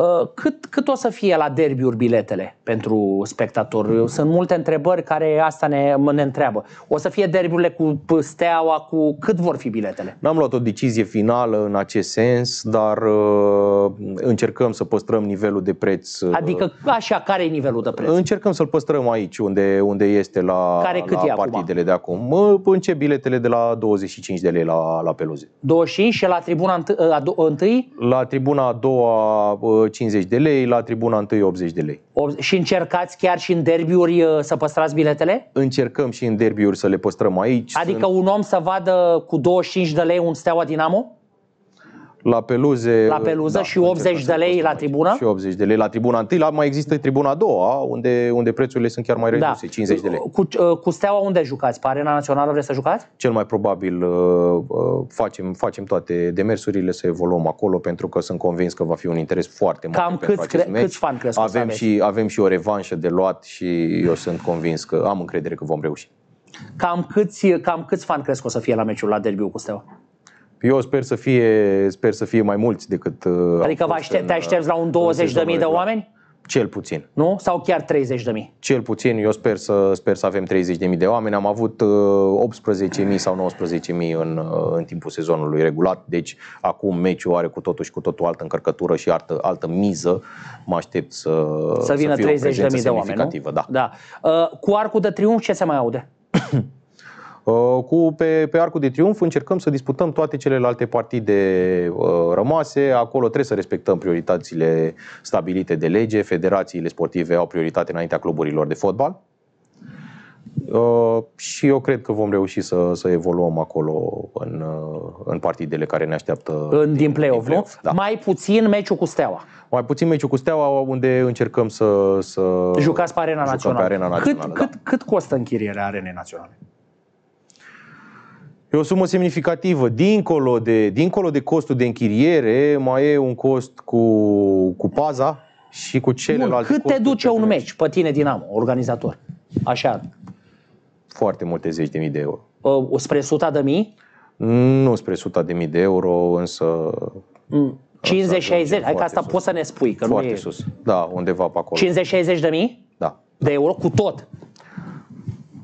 Uh, cât, cât o să fie la derbiuri biletele pentru spectatori? Sunt multe întrebări care asta ne, ne întreabă. O să fie derbiurile cu steaua, cu cât vor fi biletele? N-am luat o decizie finală în acest sens, dar uh, încercăm să păstrăm nivelul de preț. Uh, adică așa, care e nivelul de preț? Încercăm să-l păstrăm aici, unde, unde este la, care cât la partidele acum? de acum. Încep biletele de la 25 de lei la, la Peluze. 25 și la tribuna întâi? La tribuna a doua uh, 50 de lei, la tribuna 1 80 de lei. Și încercați chiar și în derbiuri uh, să păstrați biletele? Încercăm și în derbiuri să le păstrăm aici. Adică sunt... un om să vadă cu 25 de lei un Steaua Dinamo? La peluze. La peluză da, și 80 de lei la tribuna? Și 80 de lei la tribuna întâi, la mai există tribuna a doua, unde, unde prețurile sunt chiar mai reduse, da. 50 de lei. Cu, uh, cu Steaua unde jucați? Pe Arena Națională vreți să jucați? Cel mai probabil uh, uh, facem, facem toate demersurile să evoluăm acolo, pentru că sunt convins că va fi un interes foarte mare Cam pentru acest cre- câți fan crezi avem și, avem și o revanșă de luat și eu sunt convins că am încredere că vom reuși. Cam câți, cam câți fan crezi că o să fie la meciul la derbiu cu Steaua? Eu sper să fie, sper să fie mai mulți decât... Uh, adică vă aștept, te aștepți la un 20.000 de, de oameni? Cel puțin. Nu? Sau chiar 30.000? Cel puțin, eu sper să, sper să avem 30.000 de oameni. Am avut 18.000 uh, sau 19.000 în, uh, în timpul sezonului regulat, deci acum meciul are cu totul și cu totul altă încărcătură și altă, altă miză. Mă aștept să, să vină să fie 30.000 de oameni. Nu? Da. da. Uh, cu arcul de triunf ce se mai aude? Uh, cu, pe, pe Arcul de Triunf încercăm să disputăm toate celelalte partide uh, rămase. Acolo trebuie să respectăm prioritățile stabilite de lege. Federațiile sportive au prioritate înaintea cluburilor de fotbal. Uh, și eu cred că vom reuși să, să evoluăm acolo în, uh, în partidele care ne așteaptă. În, din, din play-off, din play Da. Mai puțin meciul cu Steaua. Mai puțin meciul cu Steaua, unde încercăm să... să Jucați pe Arena Națională. Pe Arena Națională cât, da. cât, cât costă închirierea Arenei Naționale? E o sumă semnificativă. Dincolo de, dincolo de costul de închiriere, mai e un cost cu, cu paza și cu celelalte Cât te duce un meci pe tine, Dinamo, organizator? Așa. Foarte multe zeci de mii de euro. O, spre suta de mii? Nu spre suta de mii de euro, însă... Mm. 50-60, hai că asta poți să ne spui. Că foarte nu e... sus, da, undeva pe acolo. 50-60 de mii? Da. De euro, cu tot?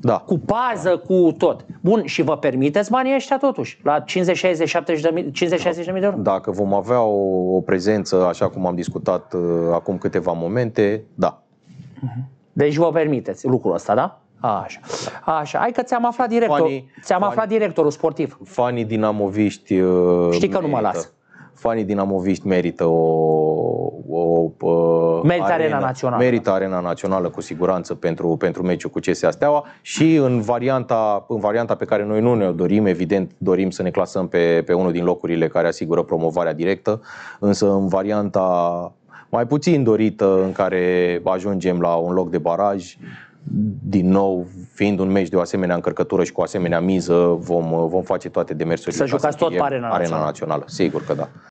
Da. Cu pază, cu tot. Bun, și vă permiteți banii ăștia totuși, la 50, 60, 70 de mii, 50, 60 de mii de euro? Dacă vom avea o, o prezență, așa cum am discutat uh, acum câteva momente, da. Uh-huh. Deci vă permiteți lucrul ăsta, da? Așa. Așa. Hai că ți-am aflat director, fanii, ți-am fanii, aflat directorul sportiv. Fanii dinamoviști uh, Știi că merită. nu mă las. Fanii dinamoviști merită o o, o merită arena, arena națională. Merită arena națională cu siguranță pentru, pentru meciul cu CSA Steaua și în varianta, în varianta pe care noi nu ne-o dorim, evident dorim să ne clasăm pe, pe unul din locurile care asigură promovarea directă, însă în varianta mai puțin dorită în care ajungem la un loc de baraj, din nou, fiind un meci de o asemenea încărcătură și cu o asemenea miză, vom, vom face toate demersurile. Să jucați tot pe arena, arena națională. națională. Sigur că da.